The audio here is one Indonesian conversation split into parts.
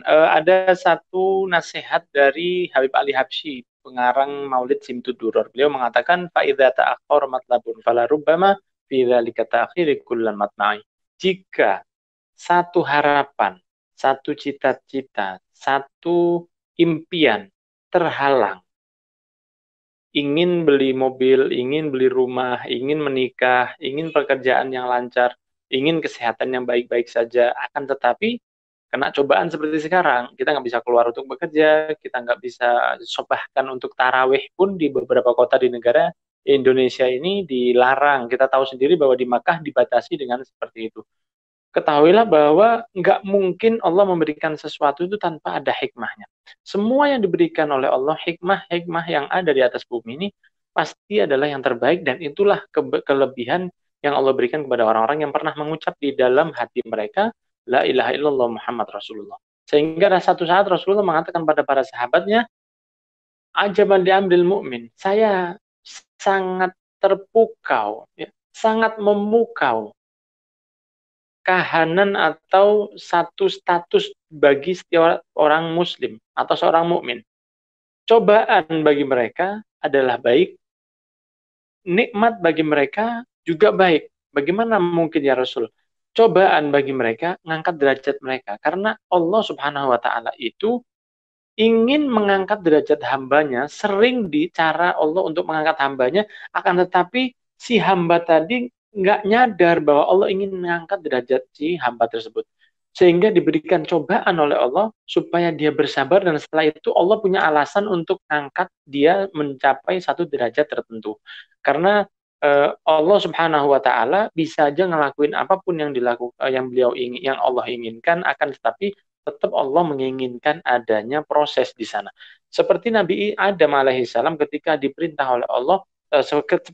uh, ada satu nasihat dari Habib Ali Habsyi, pengarang Maulid Simtuduror. Beliau mengatakan faidza ta'akhkhara matlabun fala rubbama fi dzalika matna'i. Jika satu harapan, satu cita-cita, satu impian terhalang ingin beli mobil, ingin beli rumah, ingin menikah, ingin pekerjaan yang lancar, ingin kesehatan yang baik-baik saja, akan tetapi kena cobaan seperti sekarang, kita nggak bisa keluar untuk bekerja, kita nggak bisa sobahkan untuk taraweh pun di beberapa kota di negara Indonesia ini dilarang. Kita tahu sendiri bahwa di Makkah dibatasi dengan seperti itu. Ketahuilah bahwa nggak mungkin Allah memberikan sesuatu itu tanpa ada hikmahnya. Semua yang diberikan oleh Allah, hikmah-hikmah yang ada di atas bumi ini pasti adalah yang terbaik dan itulah ke kelebihan yang Allah berikan kepada orang-orang yang pernah mengucap di dalam hati mereka la ilaha illallah Muhammad Rasulullah. Sehingga satu saat Rasulullah mengatakan pada para sahabatnya, ajaban diambil mukmin. Saya sangat terpukau, ya, sangat memukau kahanan atau satu status bagi setiap orang muslim atau seorang mukmin. Cobaan bagi mereka adalah baik, nikmat bagi mereka juga baik. Bagaimana mungkin ya Rasul? cobaan bagi mereka, mengangkat derajat mereka. Karena Allah Subhanahu wa taala itu ingin mengangkat derajat hambanya, sering di cara Allah untuk mengangkat hambanya, akan tetapi si hamba tadi nggak nyadar bahwa Allah ingin mengangkat derajat si hamba tersebut. Sehingga diberikan cobaan oleh Allah supaya dia bersabar dan setelah itu Allah punya alasan untuk mengangkat dia mencapai satu derajat tertentu. Karena Eh, Allah Subhanahu wa taala bisa aja ngelakuin apapun yang dilakukan eh, yang beliau ingin yang Allah inginkan akan tetapi tetap Allah menginginkan adanya proses di sana. Seperti Nabi Adam alaihissalam ketika diperintah oleh Allah eh,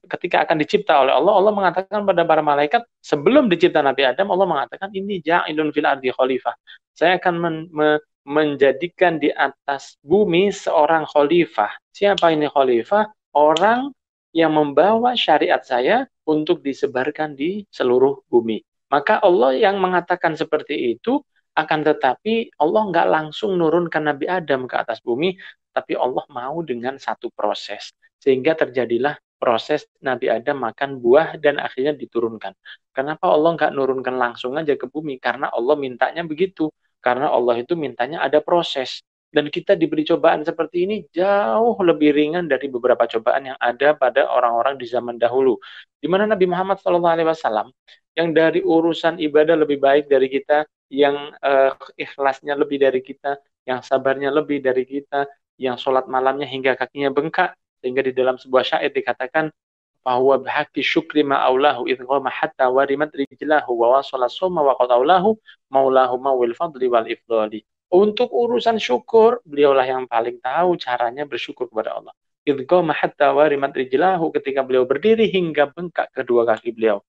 ketika akan dicipta oleh Allah, Allah mengatakan pada para malaikat sebelum dicipta Nabi Adam, Allah mengatakan ini ja'ilun fil ardi khalifah. Saya akan men, me, menjadikan di atas bumi seorang khalifah. Siapa ini khalifah? Orang yang membawa syariat saya untuk disebarkan di seluruh bumi. Maka Allah yang mengatakan seperti itu akan tetapi Allah nggak langsung nurunkan Nabi Adam ke atas bumi, tapi Allah mau dengan satu proses. Sehingga terjadilah proses Nabi Adam makan buah dan akhirnya diturunkan. Kenapa Allah nggak nurunkan langsung aja ke bumi? Karena Allah mintanya begitu. Karena Allah itu mintanya ada proses. Dan kita diberi cobaan seperti ini jauh lebih ringan dari beberapa cobaan yang ada pada orang-orang di zaman dahulu. Di mana Nabi Muhammad SAW yang dari urusan ibadah lebih baik dari kita, yang uh, ikhlasnya lebih dari kita, yang sabarnya lebih dari kita, yang sholat malamnya hingga kakinya bengkak, sehingga di dalam sebuah syair dikatakan bahwa bihaqi syukri maaulahu aulahu hatta warimat rijlahu wa soma wa qataulahu maulahu mawil fadli wal ifdali untuk urusan syukur, beliaulah yang paling tahu caranya bersyukur kepada Allah. Idqama hatta warimat ketika beliau berdiri hingga bengkak kedua kaki beliau.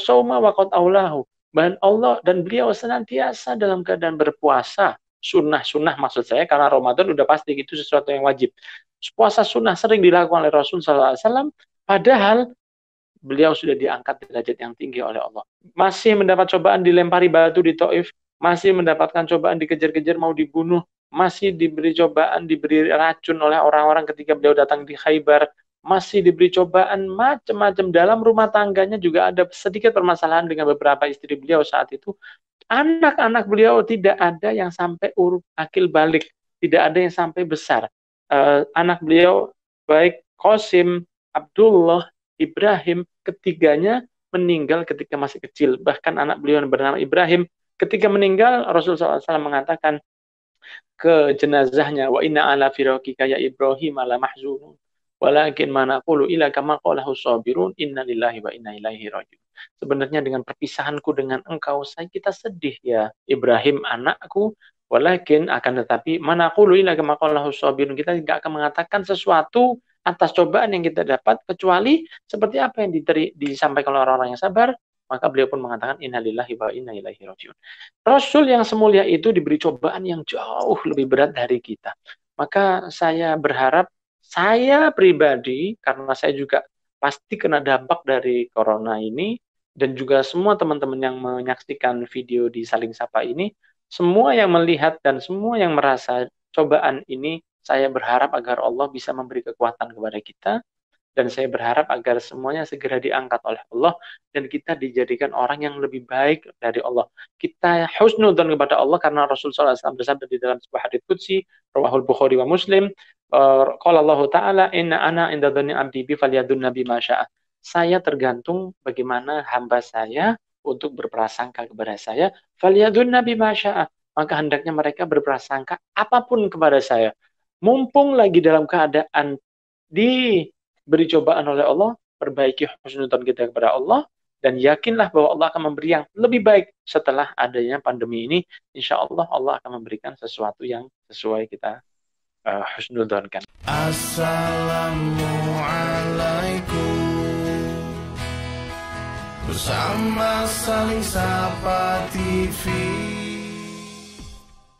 shoma Dan Allah dan beliau senantiasa dalam keadaan berpuasa. Sunnah-sunnah maksud saya karena Ramadan udah pasti itu sesuatu yang wajib. Puasa sunnah sering dilakukan oleh Rasul Sallallahu Alaihi Wasallam. Padahal beliau sudah diangkat derajat yang tinggi oleh Allah. Masih mendapat cobaan dilempari batu di Taif, masih mendapatkan cobaan dikejar-kejar mau dibunuh, masih diberi cobaan, diberi racun oleh orang-orang ketika beliau datang di Khaybar, masih diberi cobaan macam-macam dalam rumah tangganya juga ada sedikit permasalahan dengan beberapa istri beliau saat itu. Anak-anak beliau tidak ada yang sampai urut akil balik, tidak ada yang sampai besar. Uh, anak beliau baik Qasim, Abdullah, Ibrahim, ketiganya meninggal ketika masih kecil. Bahkan anak beliau yang bernama Ibrahim Ketika meninggal, Rasul SAW mengatakan ke jenazahnya, wa inna ala firaqika ya Ibrahim ala mahzunun. Walakin manaqulu ila kama qalahu sabirun inna lillahi wa inna ilaihi rajiun. Sebenarnya dengan perpisahanku dengan engkau saya kita sedih ya Ibrahim anakku walakin akan tetapi manaqulu ila kama qalahu sabirun kita tidak akan mengatakan sesuatu atas cobaan yang kita dapat kecuali seperti apa yang diteri, disampaikan oleh orang-orang yang sabar maka beliau pun mengatakan innalillahi wa inna ilaihi rajiun. Rasul yang semulia itu diberi cobaan yang jauh lebih berat dari kita. Maka saya berharap saya pribadi karena saya juga pasti kena dampak dari corona ini dan juga semua teman-teman yang menyaksikan video di Saling Sapa ini, semua yang melihat dan semua yang merasa cobaan ini, saya berharap agar Allah bisa memberi kekuatan kepada kita dan saya berharap agar semuanya segera diangkat oleh Allah dan kita dijadikan orang yang lebih baik dari Allah. Kita husnudzon kepada Allah karena Rasulullah SAW bersabda di dalam sebuah hadits kudsi, Rawahul Bukhari wa Muslim, e, Qala Allah Ta'ala, Inna ana inda dhanni abdi bi falyadun nabi masya'ah. Saya tergantung bagaimana hamba saya untuk berprasangka kepada saya. Falyadun nabi masya'ah. Maka hendaknya mereka berprasangka apapun kepada saya mumpung lagi dalam keadaan di beri cobaan oleh Allah, perbaiki husnudzon kita kepada Allah, dan yakinlah bahwa Allah akan memberi yang lebih baik setelah adanya pandemi ini. Insya Allah Allah akan memberikan sesuatu yang sesuai kita uh, husnudzonkan. Assalamualaikum bersama saling sapa TV.